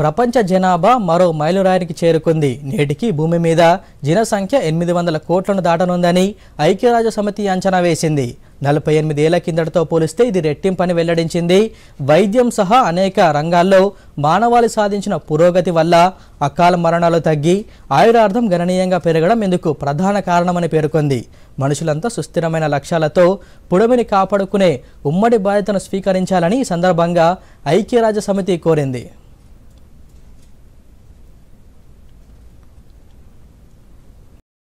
ప్రపంచ జనాభా మరో మైలురాయికి చేరుకుంది నేటికి భూమి మీద జనసంఖ్య ఎనిమిది వందల కోట్లను దాటనుందని ఐక్యరాజ్య సమితి అంచనా వేసింది నలభై ఎనిమిది ఏళ్ల కిందటితో పోలిస్తే ఇది రెట్టింపని వెల్లడించింది వైద్యం సహా అనేక రంగాల్లో మానవాళి సాధించిన పురోగతి వల్ల అకాల మరణాలు తగ్గి ఆయురార్థం గణనీయంగా పెరగడం ఇందుకు ప్రధాన కారణమని పేర్కొంది మనుషులంతా సుస్థిరమైన లక్ష్యాలతో పుడమిని కాపాడుకునే ఉమ్మడి బాధ్యతను స్వీకరించాలని ఈ సందర్భంగా ఐక్యరాజ్య సమితి కోరింది